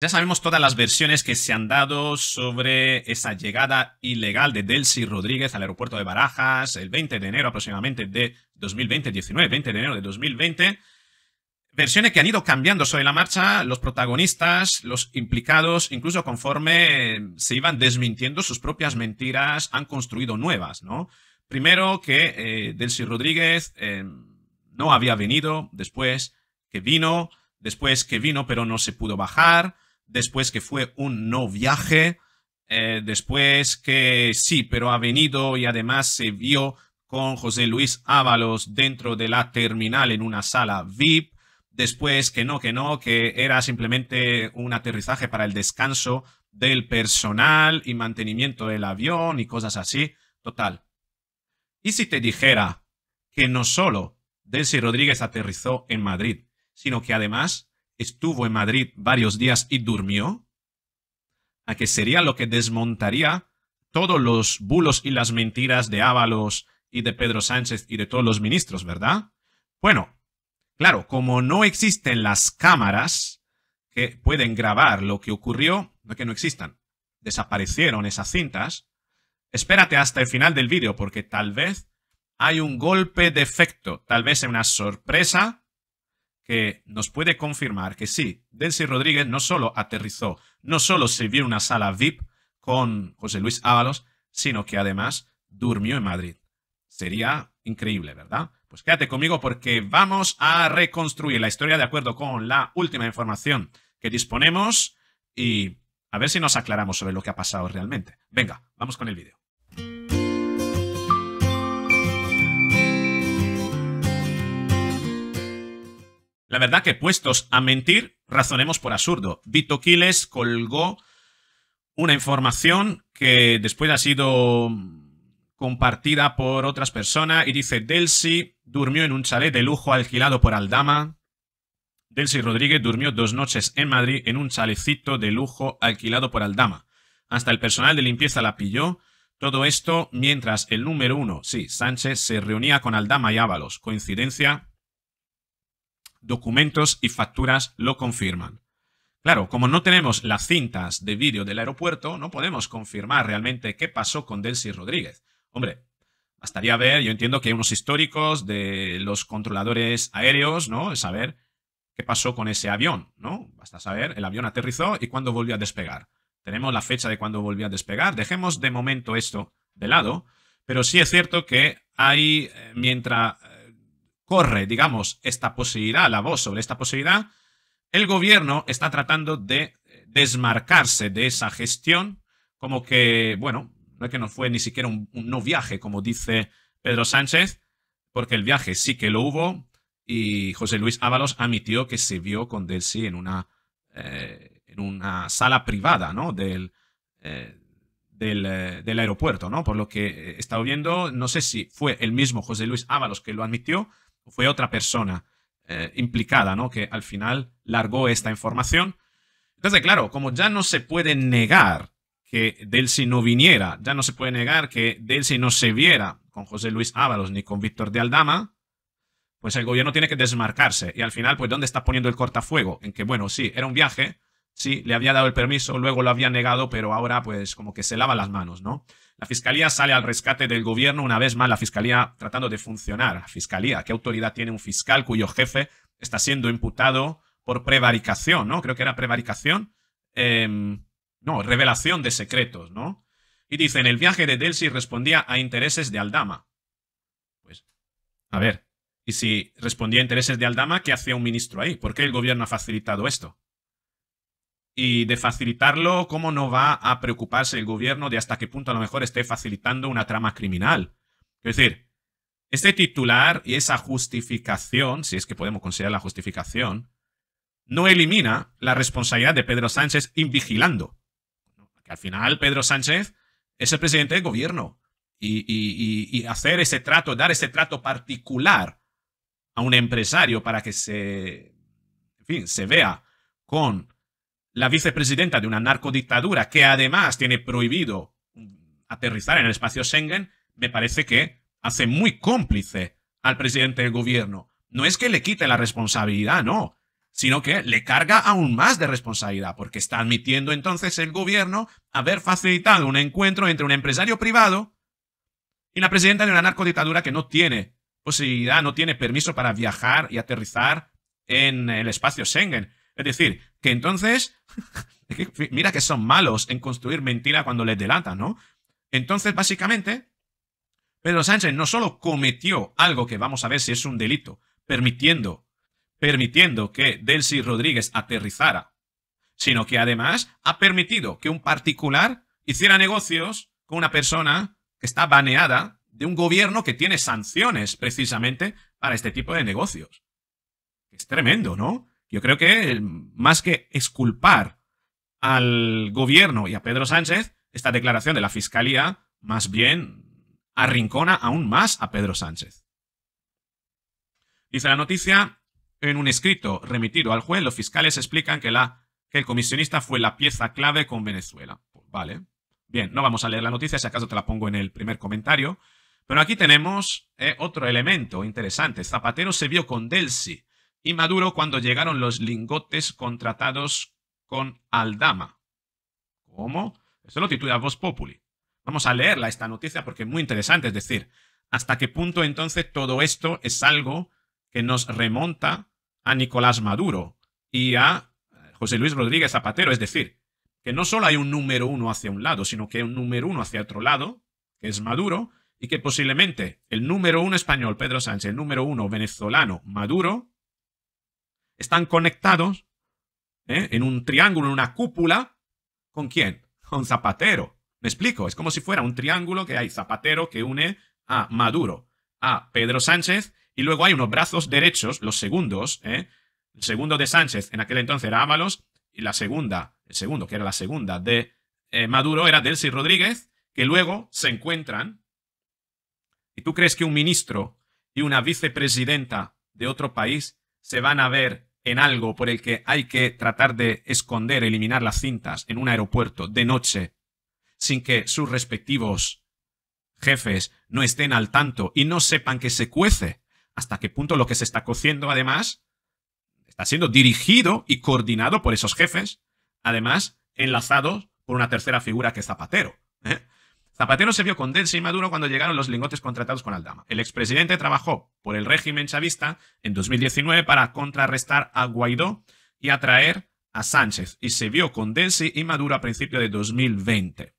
Ya sabemos todas las versiones que se han dado sobre esa llegada ilegal de Delcy Rodríguez al aeropuerto de Barajas el 20 de enero aproximadamente de 2020, 19, 20 de enero de 2020. Versiones que han ido cambiando sobre la marcha los protagonistas, los implicados, incluso conforme se iban desmintiendo sus propias mentiras, han construido nuevas, ¿no? Primero que eh, Delcy Rodríguez em, no había venido, después que vino, después que vino pero no se pudo bajar, después que fue un no viaje, eh, después que sí, pero ha venido y además se vio con José Luis Ábalos dentro de la terminal en una sala VIP, después que no, que no, que era simplemente un aterrizaje para el descanso del personal y mantenimiento del avión y cosas así, total. ¿Y si te dijera que no solo Delcy Rodríguez aterrizó en Madrid, sino que además estuvo en Madrid varios días y durmió, a que sería lo que desmontaría todos los bulos y las mentiras de Ábalos y de Pedro Sánchez y de todos los ministros, ¿verdad? Bueno, claro, como no existen las cámaras que pueden grabar lo que ocurrió, no que no existan, desaparecieron esas cintas, espérate hasta el final del vídeo porque tal vez hay un golpe de efecto, tal vez una sorpresa que nos puede confirmar que sí, Densi Rodríguez no solo aterrizó, no solo se vio en una sala VIP con José Luis Ábalos, sino que además durmió en Madrid. Sería increíble, ¿verdad? Pues quédate conmigo porque vamos a reconstruir la historia de acuerdo con la última información que disponemos y a ver si nos aclaramos sobre lo que ha pasado realmente. Venga, vamos con el vídeo. La verdad que puestos a mentir, razonemos por absurdo. Vito Quiles colgó una información que después ha sido compartida por otras personas y dice Delcy durmió en un chalet de lujo alquilado por Aldama. Delcy Rodríguez durmió dos noches en Madrid en un chalecito de lujo alquilado por Aldama. Hasta el personal de limpieza la pilló. Todo esto mientras el número uno, sí, Sánchez, se reunía con Aldama y Ábalos. ¿Coincidencia? documentos y facturas lo confirman. Claro, como no tenemos las cintas de vídeo del aeropuerto, no podemos confirmar realmente qué pasó con Delcy Rodríguez. Hombre, bastaría ver, yo entiendo que hay unos históricos de los controladores aéreos, ¿no? Saber qué pasó con ese avión, ¿no? Basta saber, el avión aterrizó y cuándo volvió a despegar. Tenemos la fecha de cuándo volvió a despegar. Dejemos de momento esto de lado, pero sí es cierto que hay, eh, mientras corre, digamos, esta posibilidad, la voz sobre esta posibilidad, el gobierno está tratando de eh, desmarcarse de esa gestión, como que, bueno, no es que no fue ni siquiera un, no viaje, como dice Pedro Sánchez, porque el viaje sí que lo hubo y José Luis Ábalos admitió que se vio con Delcy en una, eh, en una sala privada, ¿no? Del, eh, del, aeropuerto, ¿no? Por lo que he estado viendo, no sé si fue el mismo José Luis Ábalos que lo admitió fue otra persona eh, implicada, ¿no? Que al final largó esta información. Entonces, claro, como ya no se puede negar que Delsi no viniera, ya no se puede negar que Delsi no se viera con José Luis Ábalos ni con Víctor de Aldama, pues el gobierno tiene que desmarcarse. Y al final, pues, ¿dónde está poniendo el cortafuego? En que, bueno, sí, era un viaje, sí, le había dado el permiso, luego lo había negado, pero ahora, pues, como que se lava las manos, ¿no? La fiscalía sale al rescate del gobierno, una vez más la fiscalía tratando de funcionar. Fiscalía, ¿qué autoridad tiene un fiscal cuyo jefe está siendo imputado por prevaricación, ¿no? Creo que era prevaricación. Em, no, revelación de secretos, ¿no? Y dicen, el viaje de Delsi respondía a intereses de Aldama. Pues, a ver, y si respondía a intereses de Aldama, ¿qué hacía un ministro ahí? ¿Por qué el gobierno ha facilitado esto? y de facilitarlo, ¿cómo no va a preocuparse el gobierno de hasta qué punto a lo mejor esté facilitando una trama criminal? Es decir, este titular y esa justificación, si es que podemos considerar la justificación, no elimina la responsabilidad de Pedro Sánchez invigilando. Que al final Pedro Sánchez es el presidente del gobierno y, hacer ese trato, dar ese trato particular a un empresario para que se, en fin, se vea con la vicepresidenta de una narcodictadura que además tiene prohibido aterrizar en el espacio Schengen, me parece que hace muy cómplice al presidente del gobierno. No es que le quite la responsabilidad, no, sino que le carga aún más de responsabilidad, porque está admitiendo entonces el gobierno haber facilitado un encuentro entre un empresario privado y la presidenta de una narcodictadura que no tiene posibilidad, no tiene permiso para viajar y aterrizar en el espacio Schengen. Es decir, que entonces, mira que son malos en construir mentira cuando les delatan, ¿no? Entonces, básicamente, Pedro Sánchez no solo cometió algo que vamos a ver si es un delito, permitiendo, permitiendo que Delcy Rodríguez aterrizara, sino que además ha permitido que un particular hiciera negocios con una persona que está baneada de un gobierno que tiene sanciones precisamente para este tipo de negocios. Es tremendo, ¿no? Yo creo que más que exculpar al gobierno y a Pedro Sánchez, esta declaración de la Fiscalía más bien arrincona aún más a Pedro Sánchez. Dice la noticia, en un escrito remitido al juez, los fiscales explican que, la, que el comisionista fue la pieza clave con Venezuela. vale. Bien, no vamos a leer la noticia, si acaso te la pongo en el primer comentario. Pero aquí tenemos eh, otro elemento interesante. Zapatero se vio con Delsi y Maduro cuando llegaron los lingotes contratados con Aldama. ¿Cómo? Eso lo titula Voz Populi. Vamos a leerla esta noticia porque es muy interesante, es decir, hasta qué punto entonces todo esto es algo que nos remonta a Nicolás Maduro y a eh, José Luis Rodríguez Zapatero, es decir, que no solo hay un número uno hacia un lado, sino que hay un número uno hacia otro lado, que es Maduro, y que posiblemente el número uno español, Pedro Sánchez, el número uno venezolano, Maduro, están conectados ¿eh? en un triángulo, en una cúpula. ¿Con quién? Con Zapatero. Me explico, es como si fuera un triángulo que hay Zapatero que une a Maduro, a Pedro Sánchez, y luego hay unos brazos derechos, los segundos, ¿eh? el segundo de Sánchez en aquel entonces era Ábalos, y la segunda, el segundo que era la segunda de eh, Maduro era Delcy Rodríguez, que luego se encuentran. ¿Y tú crees que un ministro y una vicepresidenta de otro país se van a ver en algo por el que hay que tratar de esconder, eliminar las cintas en un aeropuerto de noche, sin que sus respectivos jefes no estén al tanto y no sepan que se cuece, hasta qué punto lo que se está cociendo además está siendo dirigido y coordinado por esos jefes, además enlazados por una tercera figura que es Zapatero. ¿eh? Zapatero se vio con Delsi y Maduro cuando llegaron los lingotes contratados con Aldama. El expresidente trabajó por el régimen chavista en 2019 para contrarrestar a Guaidó y atraer a Sánchez y se vio con Delsi y Maduro a principios de 2020.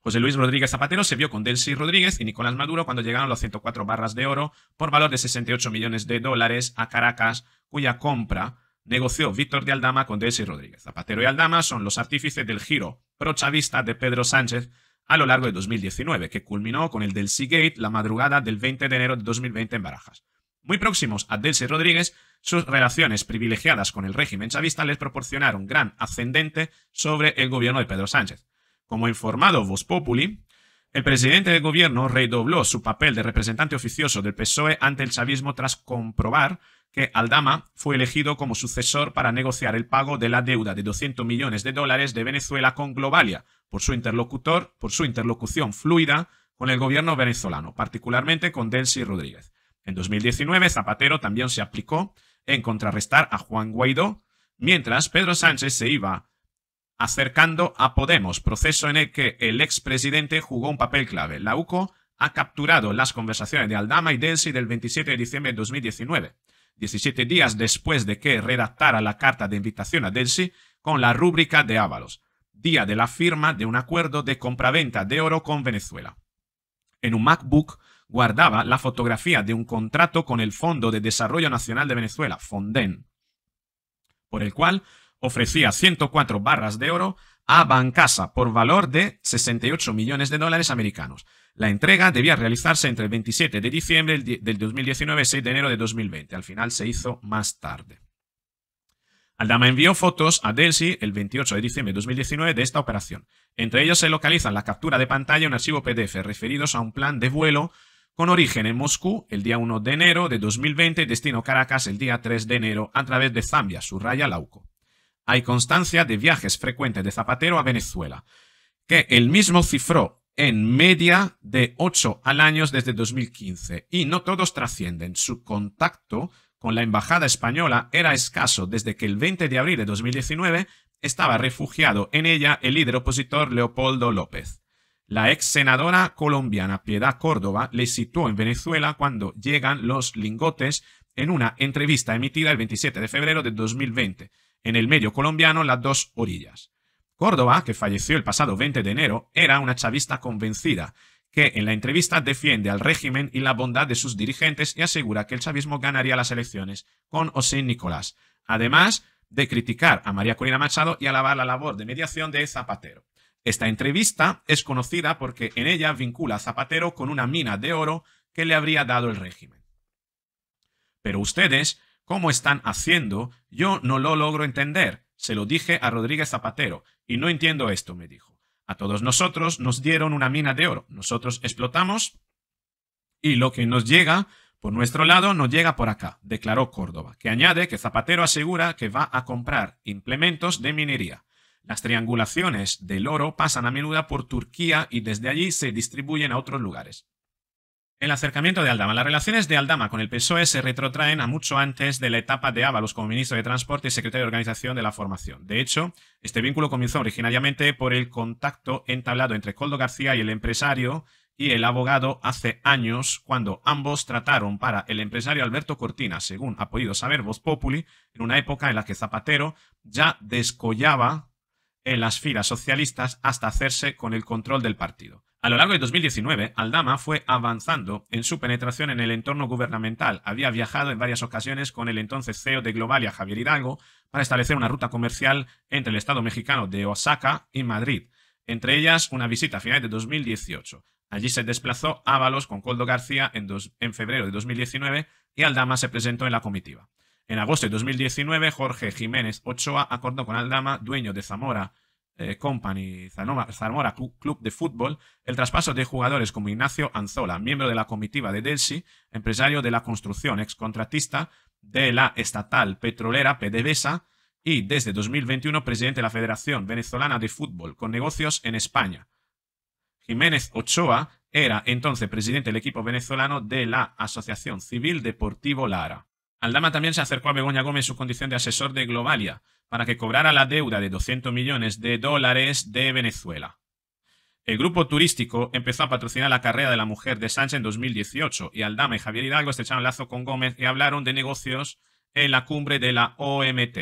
José Luis Rodríguez Zapatero se vio con y Rodríguez y Nicolás Maduro cuando llegaron los 104 barras de oro por valor de 68 millones de dólares a Caracas, cuya compra negoció Víctor de Aldama con y Rodríguez. Zapatero y Aldama son los artífices del giro pro chavista de Pedro Sánchez a lo largo de 2019, que culminó con el del Seagate la madrugada del 20 de enero de 2020 en Barajas. Muy próximos a Delcy Rodríguez, sus relaciones privilegiadas con el régimen chavista les proporcionaron gran ascendente sobre el gobierno de Pedro Sánchez. Como informado Vos Populi, el presidente del gobierno redobló su papel de representante oficioso del PSOE ante el chavismo tras comprobar que Aldama fue elegido como sucesor para negociar el pago de la deuda de 200 millones de dólares de Venezuela con Globalia, por su interlocutor, por su interlocución fluida con el gobierno venezolano, particularmente con Densi Rodríguez. En 2019, Zapatero también se aplicó en contrarrestar a Juan Guaidó, mientras Pedro Sánchez se iba acercando a Podemos, proceso en el que el expresidente jugó un papel clave. La UCO ha capturado las conversaciones de Aldama y Densi del 27 de diciembre de 2019 17 días después de que redactara la carta de invitación a Delsi con la rúbrica de Ávalos, día de la firma de un acuerdo de compraventa de oro con Venezuela. En un MacBook guardaba la fotografía de un contrato con el Fondo de Desarrollo Nacional de Venezuela, FONDEN, por el cual ofrecía 104 barras de oro a Bancasa por valor de 68 millones de dólares americanos, la entrega debía realizarse entre el 27 de diciembre del 2019 y el 6 de enero de 2020. Al final se hizo más tarde. Aldama envió fotos a Delsi el 28 de diciembre de 2019 de esta operación. Entre ellos se localizan la captura de pantalla y un archivo PDF referidos a un plan de vuelo con origen en Moscú el día 1 de enero de 2020 y destino Caracas el día 3 de enero a través de Zambia, subraya Lauco. Hay constancia de viajes frecuentes de Zapatero a Venezuela, que el mismo cifró en media de 8 al año desde 2015 y no todos trascienden. Su contacto con la embajada española era escaso desde que el 20 de abril de 2019 estaba refugiado en ella el líder opositor Leopoldo López. La ex senadora colombiana Piedad Córdoba le situó en Venezuela cuando llegan los lingotes en una entrevista emitida el 27 de febrero de 2020 en el medio colombiano Las Dos Orillas. Córdoba, que falleció el pasado 20 de enero, era una chavista convencida, que en la entrevista defiende al régimen y la bondad de sus dirigentes y asegura que el chavismo ganaría las elecciones con o sin Nicolás, además de criticar a María Corina Machado y alabar la labor de mediación de Zapatero. Esta entrevista es conocida porque en ella vincula a Zapatero con una mina de oro que le habría dado el régimen. Pero ustedes, ¿cómo están haciendo? Yo no lo logro entender. Se lo dije a Rodríguez Zapatero, y no entiendo esto, me dijo. A todos nosotros nos dieron una mina de oro, nosotros explotamos y lo que nos llega por nuestro lado no llega por acá, declaró Córdoba, que añade que Zapatero asegura que va a comprar implementos de minería. Las triangulaciones del oro pasan a menudo por Turquía y desde allí se distribuyen a otros lugares. El acercamiento de Aldama. Las relaciones de Aldama con el PSOE se retrotraen a mucho antes de la etapa de Ábalos como ministro de Transporte y secretario de Organización de la Formación. De hecho, este vínculo comenzó originariamente por el contacto entablado entre Coldo García y el empresario y el abogado hace años, cuando ambos trataron para el empresario Alberto Cortina, según ha podido saber Voz Populi, en una época en la que Zapatero ya descollaba en las filas socialistas hasta hacerse con el control del partido. A lo largo de 2019, Aldama fue avanzando en su penetración en el entorno gubernamental. Había viajado en varias ocasiones con el entonces CEO de Globalia, Javier Hidalgo, para establecer una ruta comercial entre el Estado mexicano de Osaka y Madrid, entre ellas una visita a finales de 2018. Allí se desplazó Ábalos con Coldo García en, en febrero de 2019 y Aldama se presentó en la comitiva. En agosto de 2019, Jorge Jiménez Ochoa acordó con Aldama, dueño de Zamora, eh, Company Zamora Club de Fútbol el traspaso de jugadores como Ignacio Anzola, miembro de la comitiva de Delsi, empresario de la construcción, excontratista de la estatal petrolera PDVSA y desde 2021 presidente de la Federación Venezolana de Fútbol con negocios en España. Jiménez Ochoa era entonces presidente del equipo venezolano de la Asociación Civil Deportivo Lara. Aldama también se acercó a Begoña Gómez en su condición de asesor de Globalia, para que cobrara la deuda de 200 millones de dólares de Venezuela. El grupo turístico empezó a patrocinar la carrera de la mujer de Sánchez en 2018 y Aldama y Javier Hidalgo estrecharon lazo con Gómez y hablaron de negocios en la cumbre de la OMT,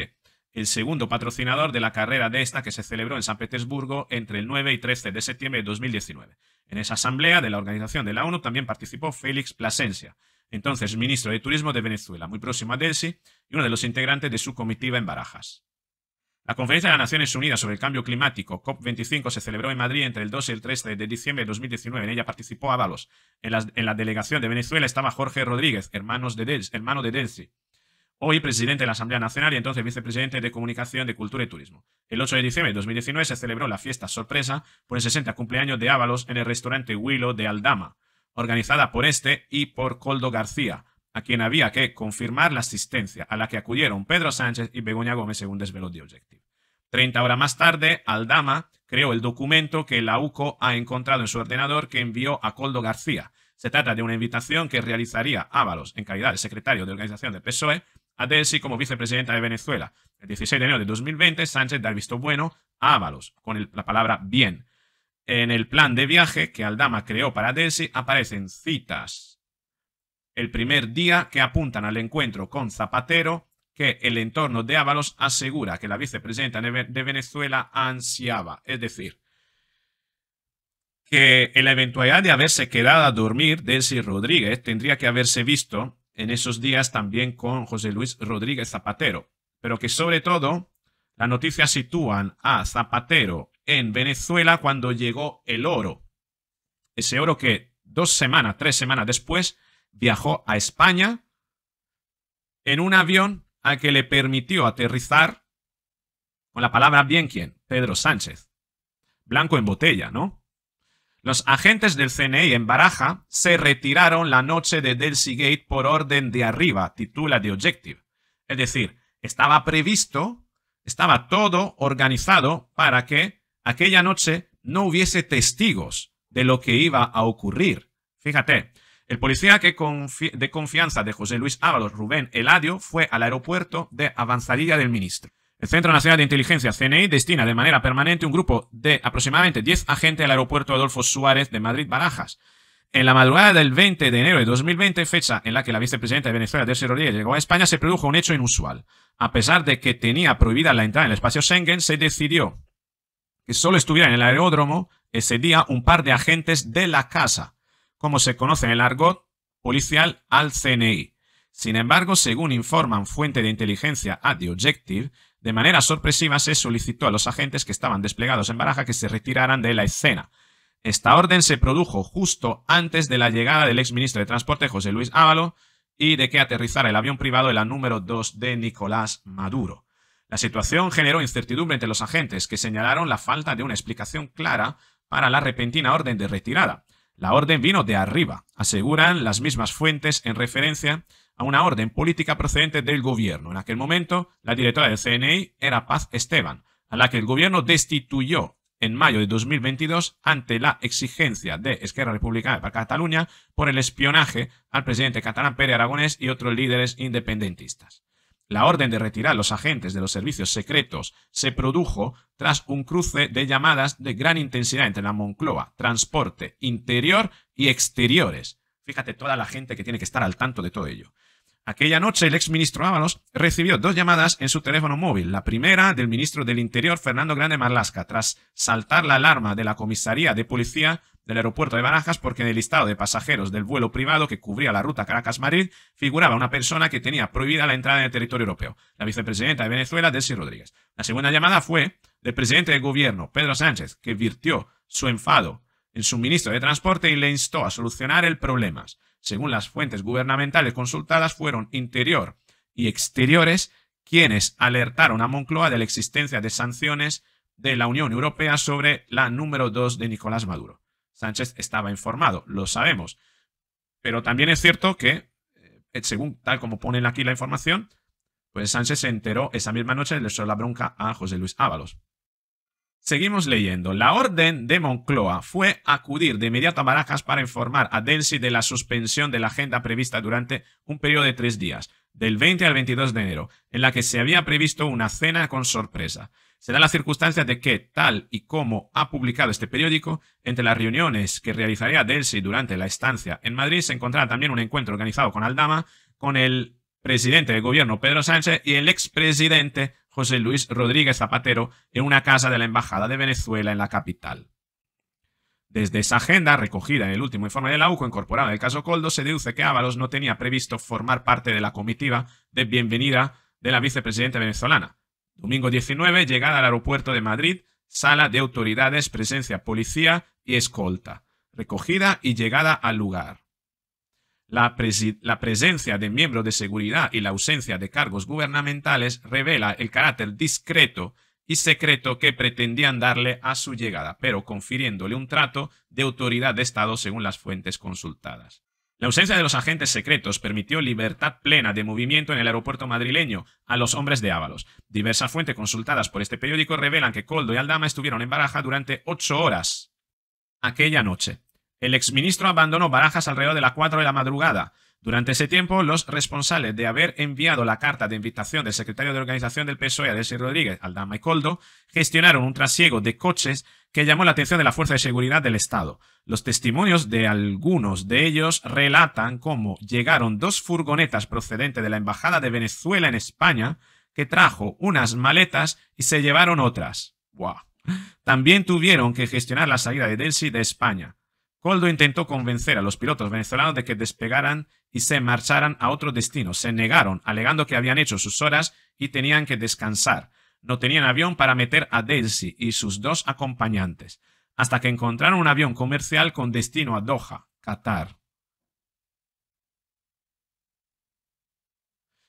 el segundo patrocinador de la carrera de esta que se celebró en San Petersburgo entre el 9 y 13 de septiembre de 2019. En esa asamblea de la organización de la ONU también participó Félix Plasencia, entonces ministro de Turismo de Venezuela, muy próximo a Delsi y uno de los integrantes de su comitiva en Barajas. La Conferencia de las Naciones Unidas sobre el Cambio Climático, COP25, se celebró en Madrid entre el 2 y el 13 de diciembre de 2019. En ella participó Ábalos. En, la, delegación de Venezuela estaba Jorge Rodríguez, hermanos de hermano de Delcy. Hoy presidente de la Asamblea Nacional y entonces vicepresidente de Comunicación, de Cultura y Turismo. El 8 de diciembre de 2019 se celebró la fiesta sorpresa por el 60 cumpleaños de Ábalos en el restaurante Huilo de Aldama, organizada por este y por Coldo García a quien había que confirmar la asistencia, a la que acudieron Pedro Sánchez y Begoña Gómez, según desveló de Objective. Treinta horas más tarde, Aldama creó el documento que la UCO ha encontrado en su ordenador que envió a Coldo García. Se trata de una invitación que realizaría Ábalos, en calidad de secretario de organización de PSOE, a Delsi como vicepresidenta de Venezuela. El 16 de enero de 2020, Sánchez da el visto bueno a Ábalos, con la palabra bien. En el plan de viaje que Aldama creó para Delsi aparecen citas el primer día que apuntan al encuentro con Zapatero que el entorno de Ábalos asegura que la vicepresidenta de Venezuela ansiaba, es decir, que en la eventualidad de haberse quedado a dormir, Delcy Rodríguez tendría que haberse visto en esos días también con José Luis Rodríguez Zapatero, pero que sobre todo las noticias sitúan a Zapatero en Venezuela cuando llegó el oro, ese oro que dos semanas, tres semanas después, viajó a España en un avión al que le permitió aterrizar con la palabra bien quién, Pedro Sánchez. Blanco en botella, ¿no? Los agentes del CNI en Baraja se retiraron la noche de Delcy Gate por orden de arriba, titula de Objective. Es decir, estaba previsto, estaba todo organizado para que aquella noche no hubiese testigos de lo que iba a ocurrir. Fíjate, el policía que de confianza de José Luis Ábalos, Rubén Eladio, fue al aeropuerto de Avanzadilla del Ministro. El Centro Nacional de Inteligencia, CNI, destina de manera permanente un grupo de aproximadamente 10 agentes al aeropuerto Adolfo Suárez de Madrid-Barajas. En la madrugada del 20 de enero de 2020, fecha en la que la vicepresidenta de Venezuela, Delcy Rodríguez, llegó a España, se produjo un hecho inusual. A pesar de que tenía prohibida la entrada en el espacio Schengen, se decidió que solo estuvieran en el aeródromo ese día un par de agentes de la casa como se conoce en el argot policial, al CNI. Sin embargo, según informan fuente de inteligencia a The Objective, de manera sorpresiva se solicitó a los agentes que estaban desplegados en Baraja que se retiraran de la escena. Esta orden se produjo justo antes de la llegada del exministro de Transporte José Luis Ávalo y de que aterrizara el avión privado de la número 2 de Nicolás Maduro. La situación generó incertidumbre entre los agentes, que señalaron la falta de una explicación clara para la repentina orden de retirada. La orden vino de arriba, aseguran las mismas fuentes en referencia a una orden política procedente del gobierno. En aquel momento, la directora del CNI era Paz Esteban, a la que el gobierno destituyó en mayo de 2022 ante la exigencia de Esquerra Republicana para Cataluña por el espionaje al presidente catalán Pere Aragonés y otros líderes independentistas. La orden de retirar los agentes de los servicios secretos se produjo tras un cruce de llamadas de gran intensidad entre la Moncloa, transporte, interior y exteriores. Fíjate toda la gente que tiene que estar al tanto de todo ello. Aquella noche el exministro Ábalos recibió dos llamadas en su teléfono móvil. La primera del ministro del Interior Fernando Grande Marlasca tras saltar la alarma de la comisaría de policía del aeropuerto de Barajas porque en el listado de pasajeros del vuelo privado que cubría la ruta Caracas-Madrid figuraba una persona que tenía prohibida la entrada en el territorio europeo, la vicepresidenta de Venezuela, Desi Rodríguez. La segunda llamada fue del presidente del gobierno, Pedro Sánchez, que virtió su enfado en su ministro de Transporte y le instó a solucionar el problema. Según las fuentes gubernamentales consultadas, fueron interior y exteriores quienes alertaron a Moncloa de la existencia de sanciones de la Unión Europea sobre la número 2 de Nicolás Maduro. Sánchez estaba informado, lo sabemos. Pero también es cierto que, eh, eh, según tal como ponen aquí la información, pues Sánchez se enteró esa misma noche y le la bronca a José Luis Ábalos. Seguimos leyendo. La orden de Moncloa fue acudir de inmediato a Barajas para informar a Densi de la suspensión de la agenda prevista durante un periodo de tres días, del 20 al 22 de enero, en la que se había previsto una cena con sorpresa se da la circunstancia de que, tal y como ha publicado este periódico, entre las reuniones que realizaría Delsi durante la estancia en Madrid se encontrará también un encuentro organizado con Aldama, con el presidente del gobierno Pedro Sánchez y el expresidente José Luis Rodríguez Zapatero en una casa de la Embajada de Venezuela en la capital. Desde esa agenda, recogida en el último informe de la UCO, incorporada en el caso Coldo, se deduce que Ábalos no tenía previsto formar parte de la comitiva de bienvenida de la vicepresidenta venezolana, Domingo 19, llegada al aeropuerto de Madrid, sala de autoridades, presencia policía y escolta. Recogida y llegada al lugar. La, la, presencia de miembros de seguridad y la ausencia de cargos gubernamentales revela el carácter discreto y secreto que pretendían darle a su llegada, pero confiriéndole un trato de autoridad de Estado según las fuentes consultadas. La ausencia de los agentes secretos permitió libertad plena de movimiento en el aeropuerto madrileño a los hombres de Ábalos. Diversas fuentes consultadas por este periódico revelan que Coldo y Aldama estuvieron en Baraja durante ocho horas aquella noche. El exministro abandonó Barajas alrededor de las cuatro de la madrugada. Durante ese tiempo, los responsables de haber enviado la carta de invitación del secretario de organización del PSOE, Delsi Rodríguez, Aldama y Coldo, gestionaron un trasiego de coches que llamó la atención de la Fuerza de Seguridad del Estado. Los testimonios de algunos de ellos relatan cómo llegaron dos furgonetas procedentes de la Embajada de Venezuela en España que trajo unas maletas y se llevaron otras. También tuvieron que gestionar la salida de Delsi de España. Coldo intentó convencer a los pilotos venezolanos de que despegaran y se marcharan a otro destino. Se negaron, alegando que habían hecho sus horas y tenían que descansar. No tenían avión para meter a Daisy y sus dos acompañantes, hasta que encontraron un avión comercial con destino a Doha, Qatar.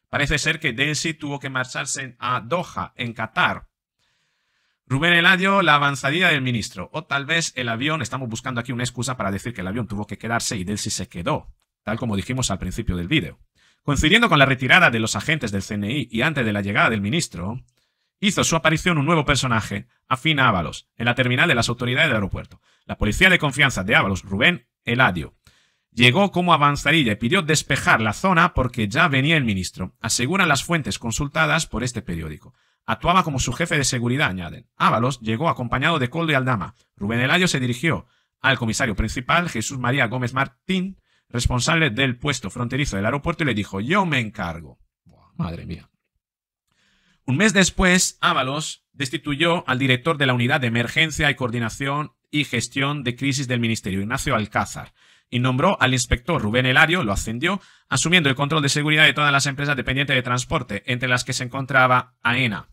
Parece ser que Daisy tuvo que marcharse a Doha, en Qatar, Rubén Eladio, la avanzadilla del ministro. O tal vez el avión, estamos buscando aquí una excusa para decir que el avión tuvo que quedarse y Delsi se quedó, tal como dijimos al principio del vídeo. Coincidiendo con la retirada de los agentes del CNI y antes de la llegada del ministro, hizo su aparición un nuevo personaje, Afina Ábalos, en la terminal de las autoridades del aeropuerto. La policía de confianza de Ábalos, Rubén Eladio, llegó como avanzadilla y pidió despejar la zona porque ya venía el ministro, aseguran las fuentes consultadas por este periódico. Actuaba como su jefe de seguridad, añaden. Ábalos llegó acompañado de Coldo y Aldama. Rubén Elario se dirigió al comisario principal, Jesús María Gómez Martín, responsable del puesto fronterizo del aeropuerto, y le dijo, yo me encargo. madre mía. Un mes después, Ábalos destituyó al director de la Unidad de Emergencia y Coordinación y Gestión de Crisis del Ministerio, Ignacio Alcázar, y nombró al inspector Rubén Elario, lo ascendió, asumiendo el control de seguridad de todas las empresas dependientes de transporte, entre las que se encontraba AENA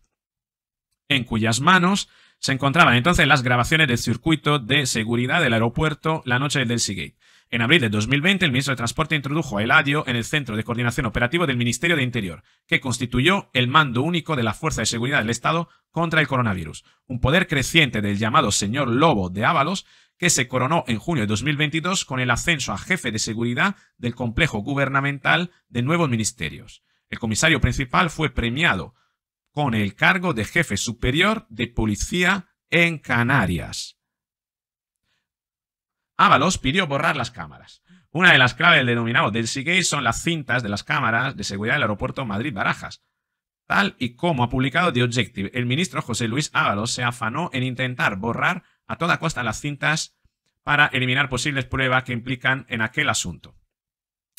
en cuyas manos se encontraban entonces las grabaciones del circuito de seguridad del aeropuerto la noche del Seagate. En abril de 2020, el ministro de Transporte introdujo a Eladio en el Centro de Coordinación Operativo del Ministerio de Interior, que constituyó el mando único de la Fuerza de Seguridad del Estado contra el coronavirus, un poder creciente del llamado señor Lobo de Ábalos, que se coronó en junio de 2022 con el ascenso a jefe de seguridad del complejo gubernamental de nuevos ministerios. El comisario principal fue premiado con el cargo de jefe superior de policía en Canarias. Ábalos pidió borrar las cámaras. Una de las claves del denominado del sigue son las cintas de las cámaras de seguridad del aeropuerto Madrid-Barajas. Tal y como ha publicado The Objective, el ministro José Luis Ábalos se afanó en intentar borrar a toda costa las cintas para eliminar posibles pruebas que implican en aquel asunto.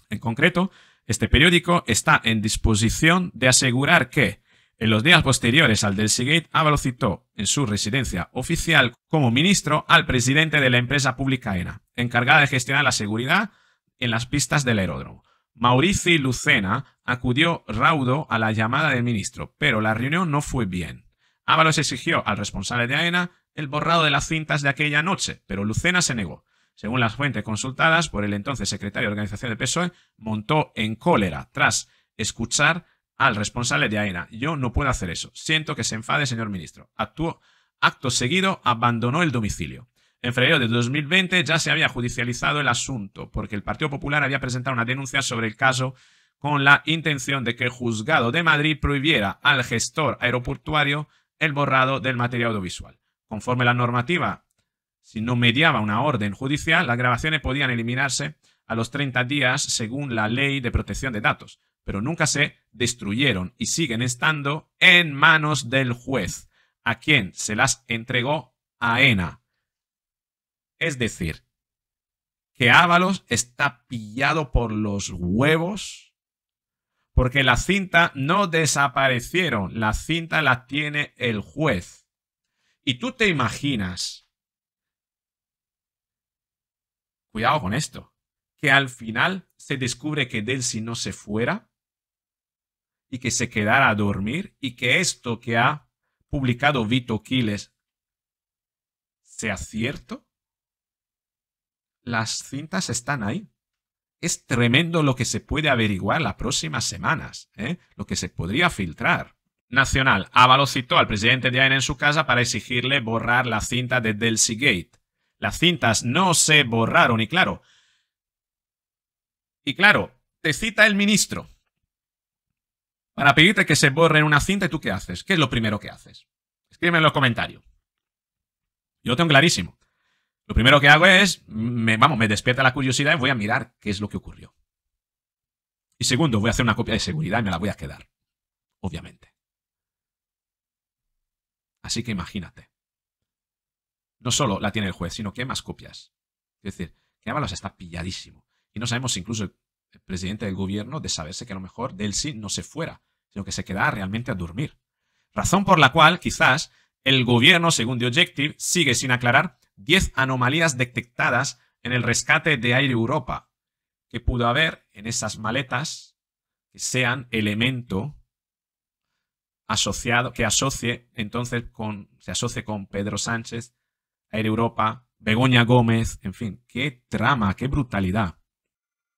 En concreto, este periódico está en disposición de asegurar que en los días posteriores al del Seagate, Ábalos citó en su residencia oficial como ministro al presidente de la empresa pública AENA, encargada de gestionar la seguridad en las pistas del aeródromo. Mauricio Lucena acudió raudo a la llamada del ministro, pero la reunión no fue bien. Ábalos exigió al responsable de AENA el borrado de las cintas de aquella noche, pero Lucena se negó. Según las fuentes consultadas por el entonces secretario de organización de PSOE, montó en cólera tras escuchar al responsable de AENA. E Yo no puedo hacer eso. Siento que se enfade, señor ministro. Actuó, acto seguido, abandonó el domicilio. En febrero de 2020 ya se había judicializado el asunto, porque el Partido Popular había presentado una denuncia sobre el caso con la intención de que el juzgado de Madrid prohibiera al gestor aeroportuario el borrado del material audiovisual. Conforme la normativa, si no mediaba una orden judicial, las grabaciones podían eliminarse a los 30 días según la Ley de Protección de Datos pero nunca se destruyeron y siguen estando en manos del juez, a quien se las entregó Aena. Es decir, que Ábalos está pillado por los huevos porque la cinta no desaparecieron, la cinta la tiene el juez. Y tú te imaginas, cuidado con esto, que al final se descubre que Delcy no se fuera y que se quedara a dormir y que esto que ha publicado Vito Quiles sea cierto? Las cintas están ahí. Es tremendo lo que se puede averiguar las próximas semanas, ¿eh? lo que se podría filtrar. Nacional. Ábalos citó al presidente de AEN en su casa para exigirle borrar la cinta de Delcy Gate. Las cintas no se borraron y claro. Y claro, te cita el ministro para pedirte que se borren una cinta y tú qué haces. ¿Qué es lo primero que haces? Escríbeme en los comentarios. Yo tengo clarísimo. Lo primero que hago es, me, vamos, me despierta la curiosidad y voy a mirar qué es lo que ocurrió. Y segundo, voy a hacer una copia de seguridad y me la voy a quedar. Obviamente. Así que imagínate. No solo la tiene el juez, sino que hay más copias. Es decir, que Ábalos está pilladísimo. Y no sabemos si incluso el presidente del gobierno de saberse que a lo mejor del sí no se fuera sino que se queda realmente a dormir. Razón por la cual, quizás, el gobierno, según The Objective, sigue sin aclarar 10 anomalías detectadas en el rescate de Aire Europa, que pudo haber en esas maletas que sean elemento asociado, que asocie entonces con, se asocie con Pedro Sánchez, Aire Europa, Begoña Gómez, en fin, qué trama, qué brutalidad.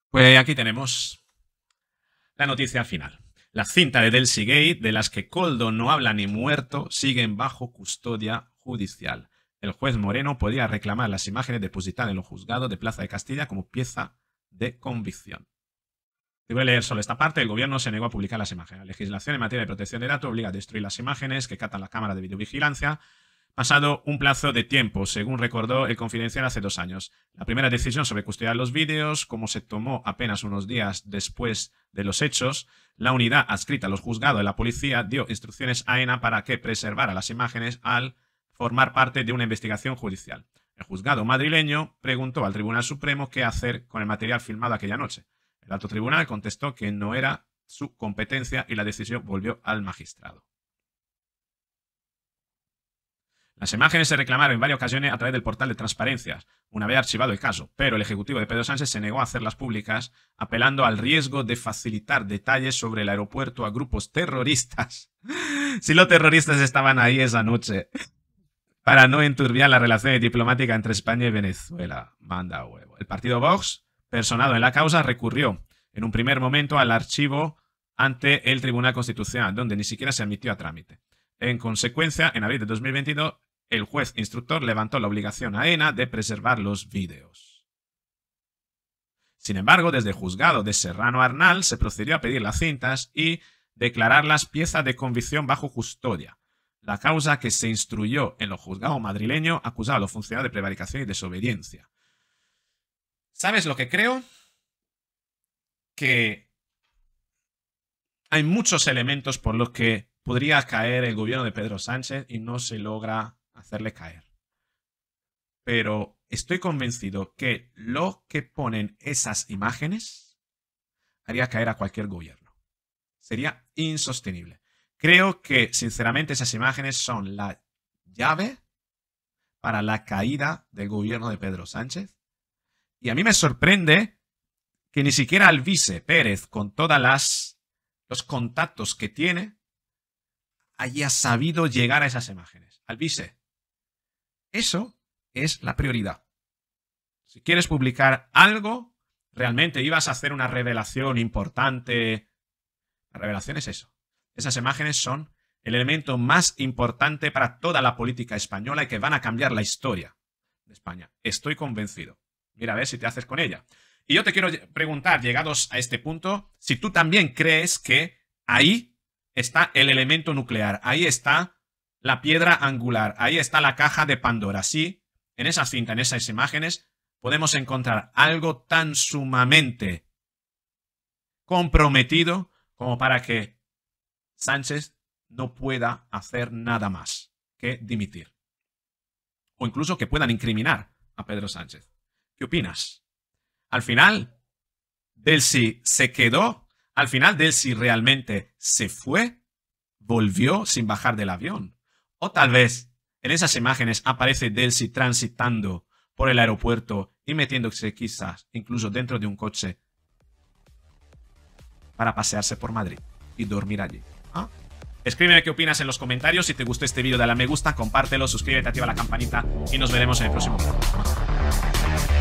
Pues aquí tenemos la noticia final. La cinta de Delcy Gate, de las que Coldo no habla ni muerto, siguen bajo custodia judicial. El juez Moreno podía reclamar las imágenes depositadas en los juzgados de Plaza de Castilla como pieza de convicción. Si voy a leer solo esta parte, el gobierno se negó a publicar las imágenes. La legislación en materia de protección de datos obliga a destruir las imágenes que catan la cámara de videovigilancia pasado un plazo de tiempo, según recordó el confidencial hace dos años. La primera decisión sobre custodiar los vídeos, como se tomó apenas unos días después de los hechos, la unidad adscrita a los juzgados de la policía dio instrucciones a ENA para que preservara las imágenes al formar parte de una investigación judicial. El juzgado madrileño preguntó al Tribunal Supremo qué hacer con el material filmado aquella noche. El alto tribunal contestó que no era su competencia y la decisión volvió al magistrado. Las imágenes se reclamaron en varias ocasiones a través del portal de transparencias, una vez archivado el caso, pero el ejecutivo de Pedro Sánchez se negó a hacerlas públicas, apelando al riesgo de facilitar detalles sobre el aeropuerto a grupos terroristas. si los terroristas estaban ahí esa noche. Para no enturbiar las relaciones diplomáticas entre España y Venezuela. Manda huevo. El partido Vox, personado en la causa, recurrió en un primer momento al archivo ante el Tribunal Constitucional, donde ni siquiera se admitió a trámite. En consecuencia, en abril de 2022, el juez instructor levantó la obligación a ENA de preservar los vídeos. Sin embargo, desde el juzgado de Serrano Arnal se procedió a pedir las cintas y declarar las piezas de convicción bajo custodia, la causa que se instruyó en los juzgados madrileños acusaba a los funcionarios de prevaricación y desobediencia. ¿Sabes lo que creo? Que hay muchos elementos por los que podría caer el gobierno de Pedro Sánchez y no se logra hacerle caer. Pero estoy convencido que lo que ponen esas imágenes haría caer a cualquier gobierno. Sería insostenible. Creo que, sinceramente, esas imágenes son la llave para la caída del gobierno de Pedro Sánchez. Y a mí me sorprende que ni siquiera el Pérez, con todas las los contactos que tiene, haya sabido llegar a esas imágenes. Al eso es la prioridad. Si quieres publicar algo, realmente ibas a hacer una revelación importante. La revelación es eso. Esas imágenes son el elemento más importante para toda la política española y que van a cambiar la historia de España. Estoy convencido. Mira a ver si te haces con ella. Y yo te quiero preguntar, llegados a este punto, si tú también crees que ahí está el elemento nuclear, ahí está la piedra angular. Ahí está la caja de Pandora. Sí, en esa cinta, en esas imágenes, podemos encontrar algo tan sumamente comprometido como para que Sánchez no pueda hacer nada más que dimitir. O incluso que puedan incriminar a Pedro Sánchez. ¿Qué opinas? Al final, del si se quedó, al final del si realmente se fue, volvió sin bajar del avión. O tal vez en esas imágenes aparece Delcy transitando por el aeropuerto y metiéndose quizás incluso dentro de un coche para pasearse por Madrid y dormir allí. ¿Ah? Escríbeme qué opinas en los comentarios. Si te gustó este vídeo, dale a me gusta, compártelo, suscríbete, activa la campanita y nos veremos en el próximo video.